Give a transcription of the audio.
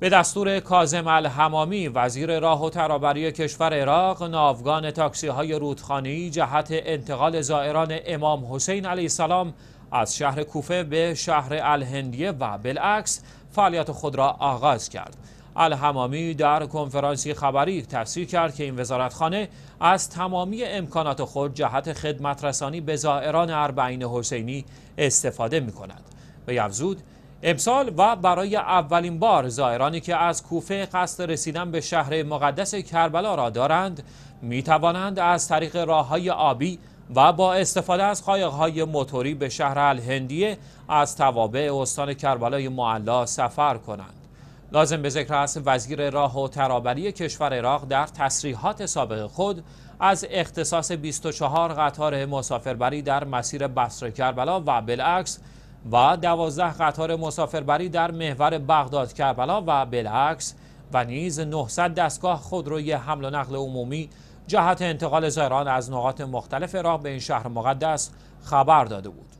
به دستور کازم الحمامی وزیر راه و ترابری کشور عراق ناوگان تاکسی های رودخانی جهت انتقال زائران امام حسین علیه السلام از شهر کوفه به شهر الهندیه و بالعکس فعالیت خود را آغاز کرد الحمامی در کنفرانسی خبری تفسیر کرد که این وزارتخانه از تمامی امکانات خود جهت خدمت رسانی به زائران اربعین حسینی استفاده می کند. به یفزود امسال و برای اولین بار زائرانی که از کوفه قصد رسیدن به شهر مقدس کربلا را دارند می توانند از طریق راه های آبی و با استفاده از خایق های موتوری به شهر الهندیه از توابع استان کربلای معلا سفر کنند لازم به ذکر است وزیر راه و ترابری کشور عراق در تصریحات سابق خود از اختصاص 24 قطار مسافربری در مسیر بصره کربلا و بالعکس و دوازده قطار مسافربری در محور بغداد کربلا و بالعکس و نیز 900 دستگاه خودروی حمل و نقل عمومی جهت انتقال زائران از نقاط مختلف راه به این شهر مقدس خبر داده بود